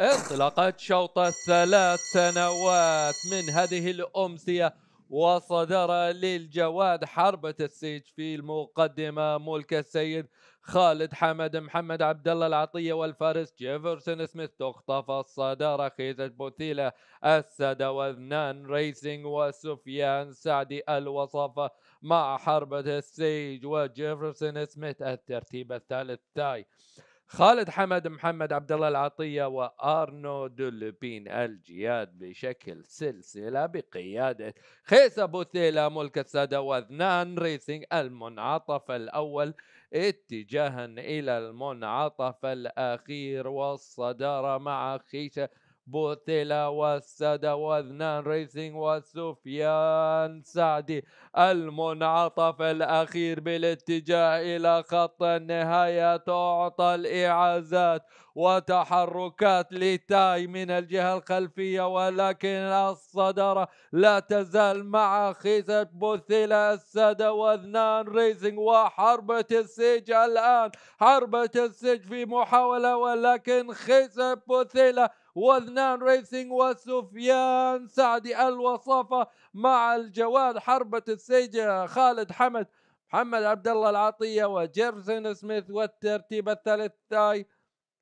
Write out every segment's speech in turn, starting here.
انطلقت شوط الثلاث سنوات من هذه الأمسية وصدر للجواد حربة السيج في المقدمة ملك السيد خالد حمد محمد عبد الله العطية والفارس جيفرسون سميث تخطف الصدارة خيزة بوثيلة السادة واذنان ريسينج وسفيان سعدي الوصفة مع حربة السيج وجيفرسون سميث الترتيب الثالث تاي خالد حمد محمد عبد الله العطيه وارنو دولبين الجياد بشكل سلسله بقياده خيس بوثيلا ملك الساده واذنان ريسينج المنعطف الاول اتجاها الى المنعطف الاخير والصداره مع خيشه بوتيلا والسادة واذنان ريسينغ وسفيان سعدي المنعطف الأخير بالاتجاه إلى خط النهاية تعطى الإعازات وتحركات لتاي من الجهة الخلفية ولكن الصدارة لا تزال مع خيسة بوثيلا السادة واذنان ريسنج وحربة السيج الآن حربة السيج في محاولة ولكن خيسة بوثيلا واذنان ريسنج وسفيان سعدي الوصافه مع الجواد حربه السيجه خالد حمد محمد عبد الله العطيه وجيرسون سميث والترتيب الثالث تاي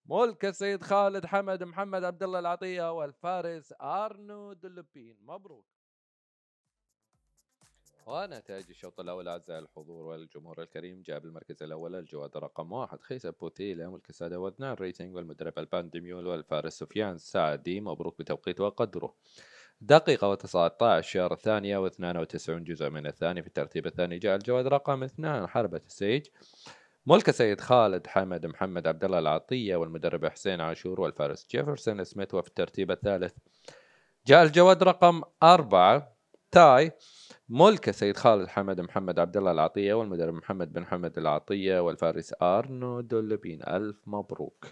ملك السيد خالد حمد محمد عبد الله العطيه والفارس ارنو لوبين مبروك ونتائج الشوط الأول أعزائي الحضور والجمهور الكريم جاب المركز الأول الجواد رقم واحد خيسة بوتيلا والكسادة واثنان الريتنج والمدرب البانديميول والفارس سفيان سعدي مبروك بتوقيت وقدره دقيقة و19 ثانية و92 جزء من الثاني في الترتيب الثاني جاء الجواد رقم اثنان حربة السيج ملك سيد خالد حمد محمد عبد الله العطية والمدرب حسين عاشور والفارس جيفرسون سميث وفي الترتيب الثالث جاء الجواد رقم أربعة تاي ملك سيد خالد حمد محمد عبد الله العطيه والمدرب محمد بن حمد العطيه والفارس ارنو دولبين الف مبروك